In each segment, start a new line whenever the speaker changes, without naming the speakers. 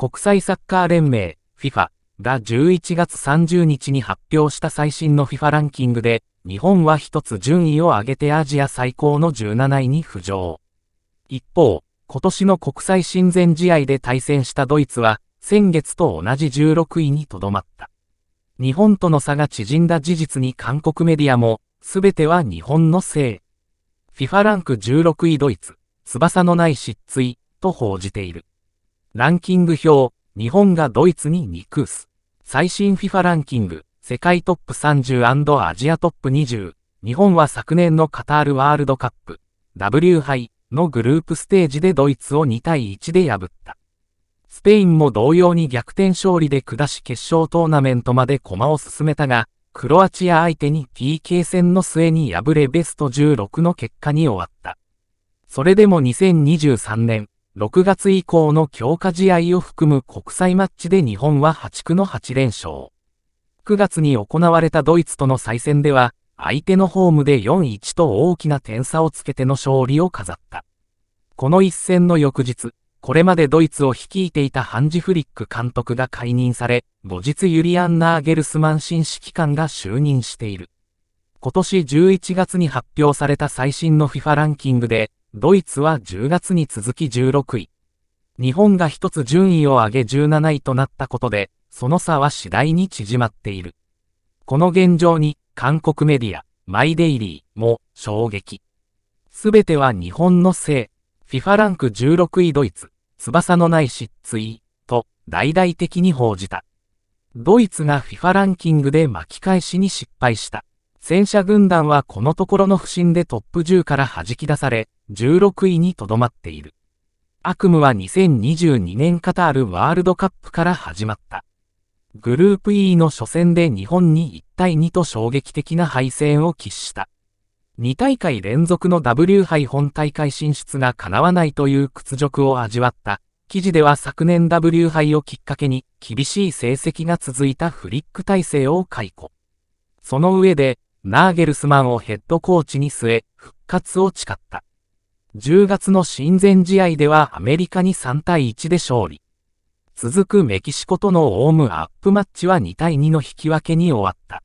国際サッカー連盟 FIFA が11月30日に発表した最新の FIFA ランキングで、日本は一つ順位を上げてアジア最高の17位に浮上。一方、今年の国際親善試合で対戦したドイツは、先月と同じ16位にとどまった。日本との差が縮んだ事実に韓国メディアも、全ては日本のせい。FIFA ランク16位ドイツ、翼のない失墜と報じている。ランキング表、日本がドイツに肉す。最新 FIFA ランキング、世界トップ30アジアトップ20。日本は昨年のカタールワールドカップ、W 杯のグループステージでドイツを2対1で破った。スペインも同様に逆転勝利で下し決勝トーナメントまで駒を進めたが、クロアチア相手に PK 戦の末に敗れベスト16の結果に終わった。それでも2023年、6月以降の強化試合を含む国際マッチで日本は破竹の8連勝。9月に行われたドイツとの再戦では、相手のホームで4-1と大きな点差をつけての勝利を飾った。この一戦の翌日、これまでドイツを率いていたハンジ・フリック監督が解任され、後日ユリアン・ナーゲルスマン新指揮官が就任している。今年11月に発表された最新の FIFA ランキングで、ドイツは10月に続き16位。日本が一つ順位を上げ17位となったことで、その差は次第に縮まっている。この現状に、韓国メディア、マイデイリーも衝撃。すべては日本のせい。FIFA ランク16位ドイツ、翼のない失墜、と大々的に報じた。ドイツが FIFA ランキングで巻き返しに失敗した。戦車軍団はこのところの不振でトップ10から弾き出され、16位にとどまっている。悪夢は2022年カタールワールドカップから始まった。グループ E の初戦で日本に1対2と衝撃的な敗戦を喫した。2大会連続の W 杯本大会進出が叶わないという屈辱を味わった。記事では昨年 W 杯をきっかけに厳しい成績が続いたフリック体制を解雇。その上で、ナーゲルスマンをヘッドコーチに据え、復活を誓った。10月の親善試合ではアメリカに3対1で勝利。続くメキシコとのオウムアップマッチは2対2の引き分けに終わった。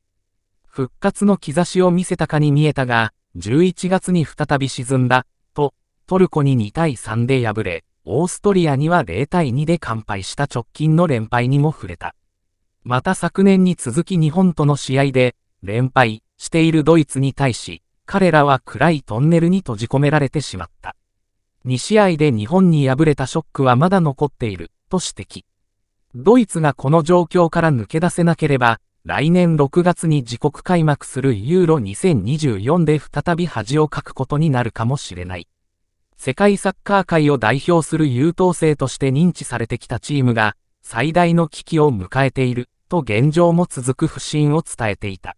復活の兆しを見せたかに見えたが、11月に再び沈んだ、と、トルコに2対3で敗れ、オーストリアには0対2で完敗した直近の連敗にも触れた。また昨年に続き日本との試合で、連敗、しているドイツに対し、彼らは暗いトンネルに閉じ込められてしまった。2試合で日本に敗れたショックはまだ残っている、と指摘。ドイツがこの状況から抜け出せなければ、来年6月に自国開幕するユーロ2024で再び恥をかくことになるかもしれない。世界サッカー界を代表する優等生として認知されてきたチームが、最大の危機を迎えている、と現状も続く不信を伝えていた。